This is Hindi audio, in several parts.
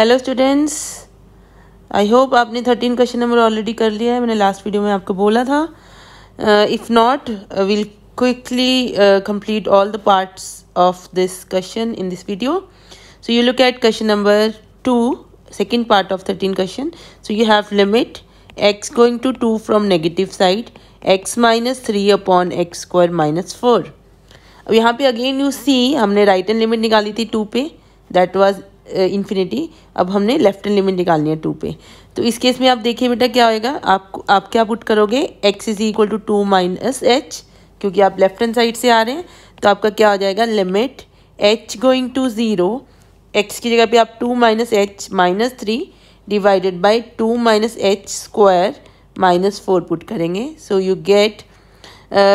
हेलो स्टूडेंट्स आई होप आपने थर्टीन क्वेश्चन नंबर ऑलरेडी कर लिया है मैंने लास्ट वीडियो में आपको बोला था if not will quickly complete all the parts of this question in this video so you look at question number two second part of thirteen question so you have limit x going to two from negative side x minus three upon x square minus four अब यहाँ पे अगेन यू सी हमने राइट एंड लिमिट निकाली थी टू पे दैट वाज इन्फिनिटी अब हमने लेफ्ट हैंड लिमिट निकालनी है टू पे तो इस केस में आप देखिए बेटा क्या होएगा आप आप क्या पुट करोगे x is equal to two minus h क्योंकि आप लेफ्ट हैंड साइड से आ रहे हैं तो आपका क्या हो जाएगा limit h going to zero x की जगह पे आप two minus h minus three divided by two minus h square minus four put करेंगे सो यू गेट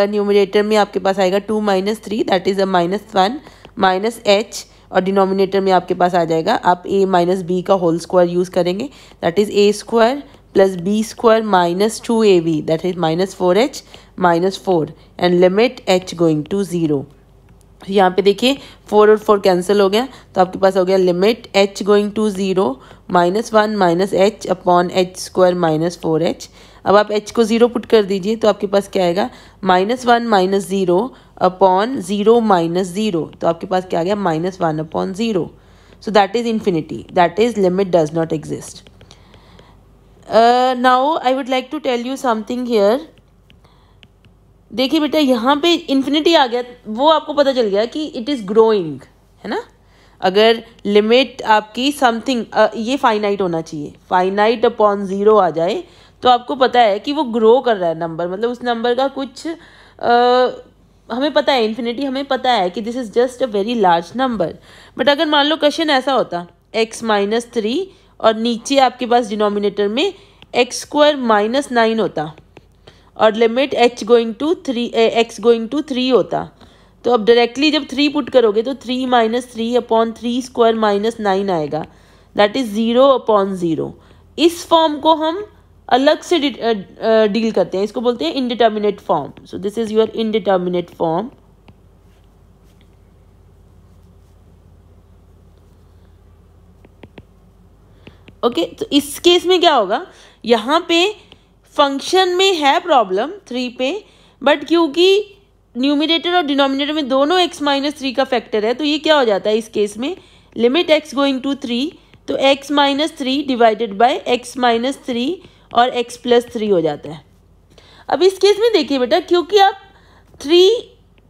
न्यूमिनेटर में आपके पास आएगा two minus three that is a minus one minus h और डिनोमिनेटर में आपके पास आ जाएगा आप ए माइनस बी का होल स्क्वायर यूज़ करेंगे that is a square plus b square minus two a b that is minus four h minus four and limit h going to zero यहाँ पे देखिए फोर और फोर कैंसिल हो गया तो आपके पास हो गया limit h going to zero minus one minus h upon h square minus four h अब आप एच को ज़ीरो पुट कर दीजिए तो आपके पास क्या आएगा minus one minus zero upon zero minus zero तो आपके पास क्या आ गया minus one upon zero so that is infinity that is limit does not exist now I would like to tell you something here देखिए बेटा यहाँ पे इन्फिनिटी आ गया वो आपको पता चल गया कि इट इज़ ग्रोइंग है ना अगर लिमिट आपकी समथिंग uh, ये फाइनाइट होना चाहिए फाइनाइट अपॉन ज़ीरो आ जाए तो आपको पता है कि वो ग्रो कर रहा है नंबर मतलब उस नंबर का कुछ uh, हमें पता है इन्फिनिटी हमें पता है कि this is just a very large number but अगर मान लो क्वेश्चन ऐसा होता एक्स माइनस थ्री और नीचे आपके पास डिनोमिनेटर में एक्स स्क्वायर माइनस नाइन होता और limit h going to three x going to three होता तो अब डायरेक्टली जब थ्री पुट करोगे तो three minus three upon three square minus nine आएगा that is zero upon zero इस फॉर्म को हम अलग से डील uh, uh, करते हैं इसको बोलते हैं indeterminate form so this is your indeterminate form okay तो इस केस में क्या होगा यहां पे फंक्शन में है प्रॉब्लम थ्री पे बट क्योंकि न्यूमिनेटर और डिनोमिनेटर में दोनों एक्स माइनस थ्री का फैक्टर है तो ये क्या हो जाता है इस केस में limit x going to three तो x minus three divided by x minus three और एक्स प्लस थ्री हो जाता है अब इस केस में देखिए बेटा क्योंकि आप थ्री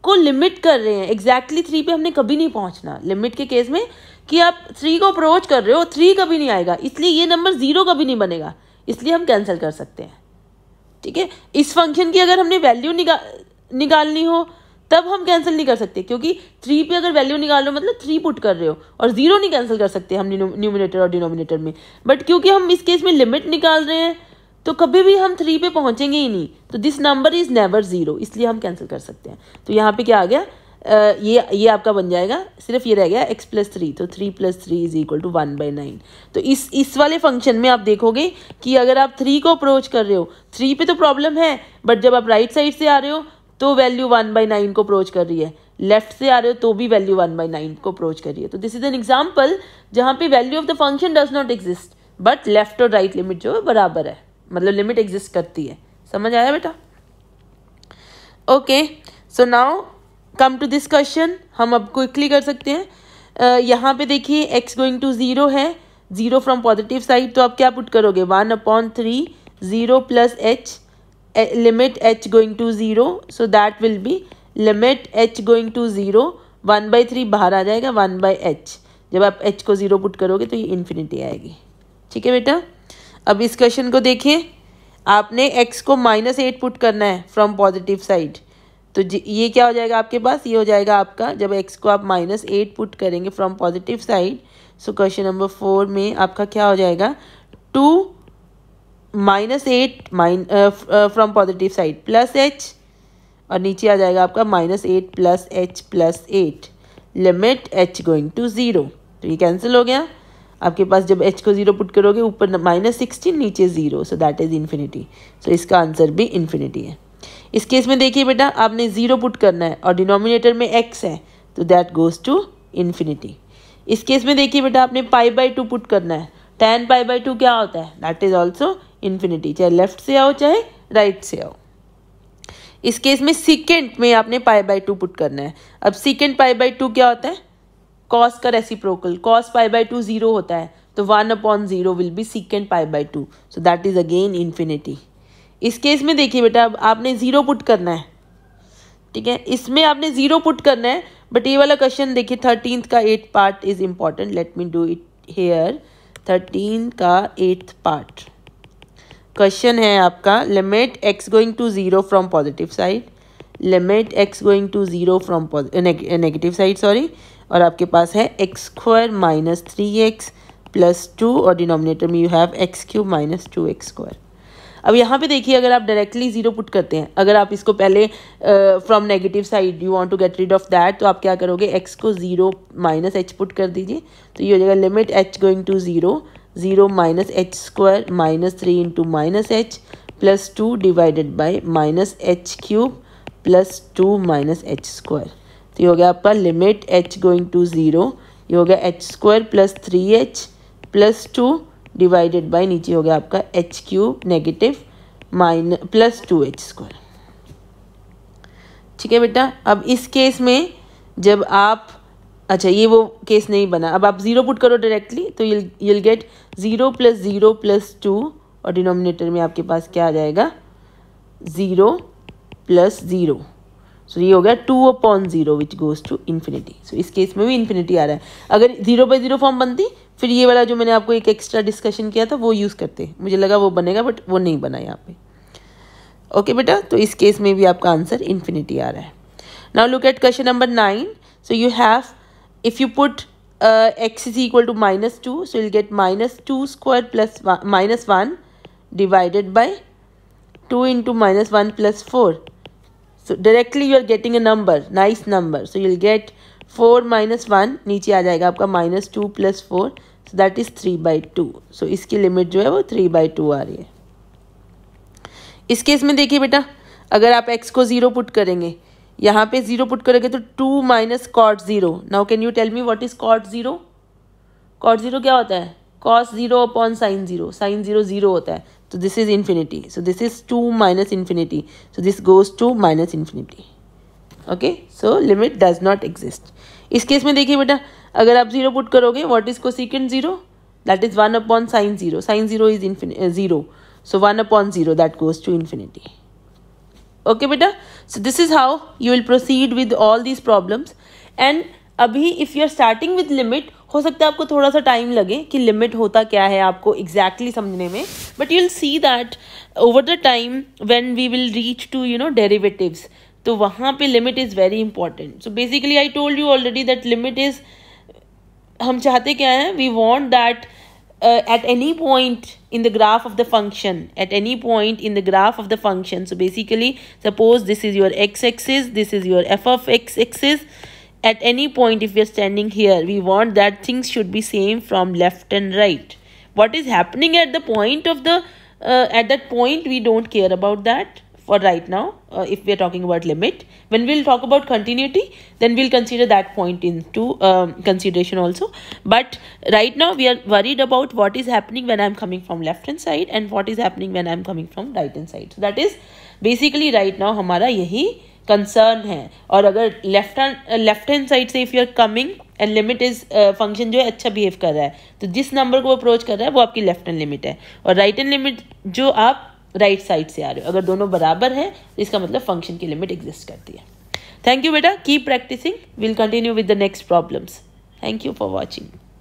को लिमिट कर रहे हैं एग्जैक्टली exactly थ्री पे हमने कभी नहीं पहुंचना लिमिट के केस में कि आप थ्री को अप्रोच कर रहे हो थ्री कभी नहीं आएगा इसलिए ये नंबर ज़ीरो कभी नहीं बनेगा इसलिए हम कैंसिल कर सकते हैं ठीक है इस फंक्शन की अगर हमने वैल्यू निका निकालनी हो तब हम कैंसिल नहीं कर सकते क्योंकि थ्री पे अगर वैल्यू निकाल रहे हो मतलब थ्री पुट कर रहे हो और जीरो नहीं कैंसिल कर सकते हम न्यूमिनेटर और डिनोमिनेटर में बट क्योंकि हम इस केस में लिमिट निकाल रहे हैं तो कभी भी हम थ्री पे पहुंचेंगे ही नहीं तो this number is never zero इसलिए हम कैंसिल कर सकते हैं तो यहाँ पे क्या आ गया Uh, ये ये आपका बन जाएगा सिर्फ ये रह गया एक्स प्लस थ्री तो three plus three is equal to one by nine तो इस इस वाले फंक्शन में आप देखोगे कि अगर आप थ्री को अप्रोच कर रहे हो थ्री पे तो प्रॉब्लम है बट जब आप राइट right साइड से आ रहे हो तो वैल्यू वन बाई नाइन को अप्रोच कर रही है लेफ्ट से आ रहे हो तो भी वैल्यू वन बाई नाइन को अप्रोच कर रही है तो दिस इज एन एग्जाम्पल जहाँ पे value of the function does not exist but left और राइट लिमिट जो है बराबर है मतलब लिमिट एग्जिस्ट करती है समझ आया बेटा okay so now come to this question हम अब क्विकली कर सकते हैं uh, यहाँ पे देखिए एक्स गोइंग टू ज़ीरो है ज़ीरो फ्रॉम पॉजिटिव साइड तो आप क्या पुट करोगे one upon three zero plus h limit h going to zero so that will be limit h going to zero one by three बाहर आ जाएगा वन बाई एच जब आप एच को ज़ीरो पुट करोगे तो ये इन्फिनिटी आएगी ठीक है बेटा अब इस क्वेश्चन को देखिए आपने एक्स को माइनस एट पुट करना है फ्रॉम पॉजिटिव साइड तो ये क्या हो जाएगा आपके पास ये हो जाएगा आपका जब एक्स को आप माइनस एट पुट करेंगे from positive side so question number four में आपका क्या हो जाएगा two minus eight mine from positive side plus h और नीचे आ जाएगा आपका minus eight plus h plus eight limit h going to zero तो ये कैंसिल हो गया आपके पास जब एच को ज़ीरो पुट करोगे ऊपर माइनस सिक्सटीन नीचे zero so that is infinity so इसका आंसर भी इन्फिनिटी है इस केस में देखिए बेटा आपने ज़ीरो पुट करना है और डिनोमिनेटर में एक्स है तो दैट गोज़ टू इन्फिनिटी इस केस में देखिए बेटा आपने पाई बाई टू पुट करना है टेन पाई बाई टू क्या होता है दैट इज़ ऑल्सो इन्फिनिटी चाहे लेफ्ट से आओ चाहे राइट से आओ इस केस में सिकेंड में आपने पाई बाई टू पुट करना है अब सिकेंड पाई बाई टू क्या होता है कॉस का reciprocal cos pi by two zero होता है तो one upon zero will be secant pi by two so that is again infinity इस केस में देखिए बेटा अब आपने ज़ीरो पुट करना है ठीक है इसमें आपने ज़ीरो पुट करना है बट ये वाला क्वेश्चन देखिए थर्टीनथ का eight part is important let me do it here thirteen का एट्थ पार्ट क्वेश्चन है आपका limit x going to zero from positive side limit x going to zero from negative side sorry और आपके पास है x square minus three x plus two और डिनोमिनेटर में you have x cube minus two x square अब यहाँ पे देखिए अगर आप डायरेक्टली ज़ीरो पुट करते हैं अगर आप इसको पहले from negative side you want to get rid of that तो आप क्या करोगे एक्स को ज़ीरो माइनस एच पुट कर दीजिए तो ये हो जाएगा limit h going to zero zero minus h square minus three into minus h plus two divided by minus h cube plus two minus h square तो ये हो गया आपका limit h going to zero ये हो गया h square plus three h plus two divided by नीचे हो गया आपका h cube negative minus plus two h square ठीक है बेटा अब इस केस में जब आप अच्छा ये वो केस नहीं बना अब आप ज़ीरो पुट करो डायरेक्टली तो you'll you'll get zero plus zero plus two और डिनोमिनेटर में आपके पास क्या आ जाएगा zero plus zero so so, ये हो गया two upon zero which goes to infinity so इस केस में भी इन्फिनिटी आ रहा है अगर जीरो बाई जीरो फॉर्म बनती फिर ये वाला जो मैंने आपको एक एक्स्ट्रा डिस्कशन किया था वो यूज़ करते मुझे लगा वो बनेगा बट वो नहीं बना यहाँ पे ओके okay, बेटा तो इस केस में भी आपका आंसर इन्फिनिटी आ रहा है now look at question number nine so you have if you put x is equal to minus two so you get minus two square plus minus one divided by two into minus one plus four so directly you are getting a number nice number so you'll get four minus one नीचे आ जाएगा आपका minus two plus four so that is three by two so इसकी लिमिट जो है वो थ्री बाई टू आ रही है इस केस में देखिए बेटा अगर आप एक्स को ज़ीरो पुट करेंगे यहाँ पे ज़ीरो पुट करेंगे तो two minus cot zero now can you tell me what is cot zero cot zero क्या होता है cos zero upon sine zero sine zero zero होता है So this is infinity. So this is 2 minus infinity. So this goes to minus infinity. Okay so limit does not exist इस केस में देखिए बेटा अगर आप जीरो पुट करोगे what is cosecant zero that is one upon sine zero sine zero is infin zero so one upon zero that goes to infinity okay बेटा so this is how you will proceed with all these problems and अभी if you are starting with limit हो सकता है आपको थोड़ा सा टाइम लगे कि लिमिट होता क्या है आपको एग्जैक्टली exactly समझने में but you'll see that over the time when we will reach to you know derivatives तो वहाँ पे limit is very important so basically I told you already that limit is हम चाहते क्या हैं we want that at any point in the graph of the function at any point in the graph of the function so basically suppose this is your x axis this is your f of x axis at any point if we are standing here we want that things should be same from left and right what is happening at the point of the uh, at that point we don't care about that for right now uh, if we are talking about limit when we'll talk about continuity then we'll consider that point into um, consideration also but right now we are worried about what is happening when i'm coming from left hand side and what is happening when i'm coming from right hand side so that is basically right now hamara yahi concern है और अगर लेफ्ट लेफ्ट हैंड साइड से if you are coming and limit is function जो है अच्छा बिहेव कर रहा है तो जिस नंबर को अप्रोच कर रहा है वो आपकी लेफ्ट हैंड लिमिट है और राइट हैंड लिमिट जो आप राइट right साइड से आ रहे हो अगर दोनों बराबर हैं तो इसका मतलब फंक्शन की लिमिट एग्जिस्ट करती है थैंक यू बेटा keep practicing will continue with the next problems thank you for watching